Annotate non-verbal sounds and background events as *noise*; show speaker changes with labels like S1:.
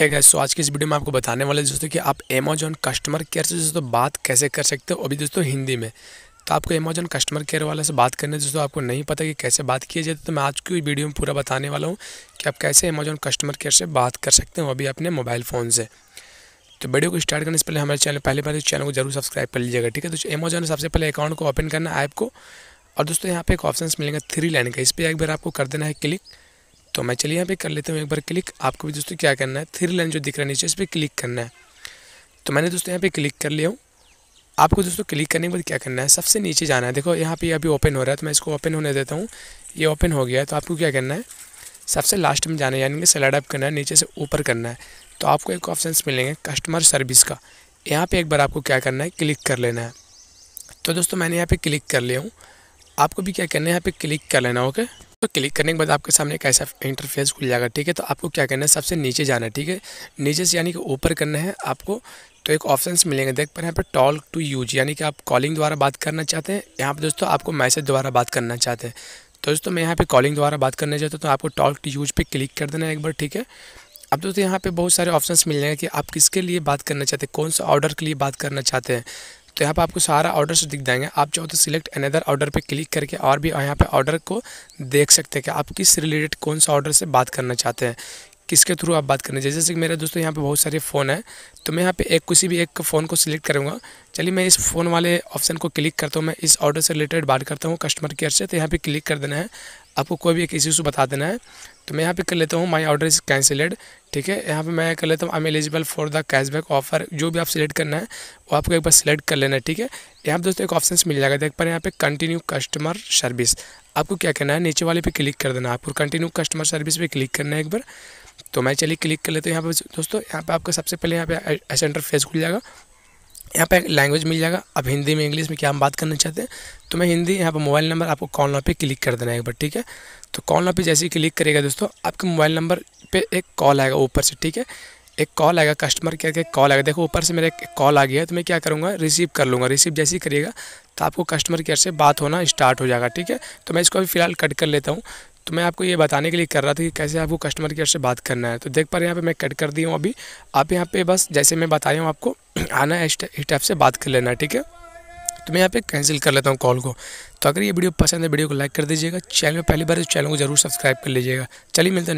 S1: है गैस सो आज के इस वीडियो में आपको बताने वाले दोस्तों कि आप अमेजॉन कस्टमर केयर से दोस्तों बात कैसे कर सकते हो अभी दोस्तों हिंदी में तो आपको अमेजॉन कस्टमर केयर वाले से बात करने दोस्तों आपको नहीं पता कि कैसे बात किया जाए तो मैं आज की वीडियो में पूरा बताने वाला हूँ कि आप कैसे अमेजॉन कस्टमर केयर से बात कर सकते हो अभी अपने मोबाइल फ़ोन से तो वीडियो को स्टार्ट करने से पहले हमारे चैनल पहले पहले चैनल को जरूर सब्सक्राइब कर लीजिएगा ठीक है तो अमेजॉन सबसे पहले अकाउंट को ओपन करना ऐप को और दोस्तों यहाँ पे एक ऑप्शन मिलेगा थ्री लाइन का इस पर एक बार आपको कर देना है क्लिक तो मैं चलिए यहाँ पे कर लेता हूँ एक बार क्लिक आपको भी दोस्तों क्या करना है थ्री लाइन जो दिख रहा है नीचे इस पर क्लिक करना है तो मैंने दोस्तों यहाँ पे क्लिक कर लिया हूँ आपको दोस्तों क्लिक करने के बाद क्या करना है सबसे नीचे जाना है देखो यहाँ पे अभी ओपन हो रहा है तो मैं इसको ओपन होने देता हूँ ये ओपन हो गया है तो आपको क्या करना है सबसे लास्ट में जाना है यानी कि सलाइड अप करना है नीचे से ऊपर करना है तो आपको एक ऑप्शन मिलेंगे कस्टमर सर्विस का यहाँ पर एक बार आपको क्या करना है क्लिक कर लेना है तो दोस्तों मैंने यहाँ पर क्लिक कर लिया हूँ आपको भी क्या करना है यहाँ पर क्लिक कर लेना ओके तो क्लिक करने के बाद आपके सामने एक ऐसा इंटरफेस खुल जाएगा ठीक है तो आपको क्या करना है सबसे नीचे जाना है ठीक है नीचे से यानी कि ऊपर करना है आपको तो एक ऑप्शन मिलेंगे देख पर यहाँ पर टॉल टू यूज यानी कि आप कॉलिंग द्वारा बात करना चाहते हैं यहाँ पर दोस्तों आपको मैसेज द्वारा बात करना चाहते हैं तो दोस्तों मैं यहाँ पर कॉलिंग द्वारा बात करना चाहता हूँ तो आपको टॉल टू यूज पर क्लिक कर देना है एक बार ठीक है अब दोस्तों यहाँ पे बहुत सारे ऑप्शंस मिल जाएंगे कि आप किसके लिए बात करना चाहते हैं कौन सा ऑर्डर के लिए बात करना चाहते हैं तो यहाँ पर आपको सारा ऑर्डर्स दिख जाएंगे आप चाहो तो सिलेक्ट अनदर ऑर्डर पे क्लिक करके और भी यहाँ पे ऑर्डर को देख सकते हैं कि आप किस रिलेटेड कौन सा ऑर्डर से बात करना चाहते हैं किसके थ्रू आप बात करना चाहिए जैसे कि मेरे दोस्तों यहाँ पे बहुत सारे फ़ोन हैं तो मैं यहाँ पे एक किसी भी एक फ़ोन को सिलेक्ट करूँगा चलिए मैं इस फ़ोन वाले ऑप्शन को क्लिक करता हूँ मैं इस ऑर्डर से रिलेटेड बात करता हूँ कस्टमर केयर से तो यहाँ पे क्लिक कर देना है आपको कोई भी एक इसी से बता देना है तो मैं यहाँ पे कर लेता हूँ माय ऑर्डर इज़ कैंसिलेड ठीक है यहाँ पे मैं कर लेता हूँ I am eligible for the cashback offer जो भी आप सिलेक्ट करना है वो आपको एक बार सिलेक्ट कर लेना है ठीक है यहाँ पे दोस्तों एक ऑप्शन मिल जाएगा देख पर यहाँ पे कंटिन्यू कस्टमर सर्विस आपको क्या करना है नीचे वाले पे क्लिक कर देना आपको कंटिन्यू कस्टमर सर्विस पर क्लिक करना है एक बार तो मैं चलिए क्लिक कर लेता हूँ यहाँ पे दोस्तों यहाँ पे आपका सबसे पहले यहाँ पे एसेंटर फेस खुल जाएगा यहाँ पे लैंग्वेज मिल जाएगा अब हिंदी में इंग्लिश में क्या हम बात करना चाहते हैं तो मैं हिंदी यहाँ पर मोबाइल नंबर आपको कॉल नॉपी क्लिक कर देना है एक बार ठीक है तो कॉल नॉपी जैसे ही क्लिक करेगा दोस्तों आपके मोबाइल नंबर पे एक कॉल आएगा ऊपर से ठीक है एक कॉल आएगा कस्टमर केयर का कॉल आएगा देखो ऊपर से मेरा एक कॉल आ गया है तो मैं क्या करूँगा रिसीव कर लूँगा रिसीव जैसे ही करिएगा तो आपको कस्टमर केयर से बात होना स्टार्ट हो जाएगा ठीक है तो मैं इसको अभी फ़िलहाल कट कर लेता हूँ तो मैं आपको ये बताने के लिए कर रहा था कि कैसे आपको कस्टमर केयर से बात करना है तो देख पा रहे यहाँ पे मैं कट कर दी हूँ अभी आप यहाँ पे बस जैसे मैं बताया हूँ आपको *clears throat* आना है टाइप से बात कर लेना ठीक है तो मैं यहाँ पे कैंसिल कर लेता हूँ कॉल को तो अगर ये वीडियो पसंद है वीडियो को लाइक कर दीजिएगा चैनल पहली बार तो चैनल को जरूर सब्सक्राइब कर लीजिएगा चलिए मिलते हैं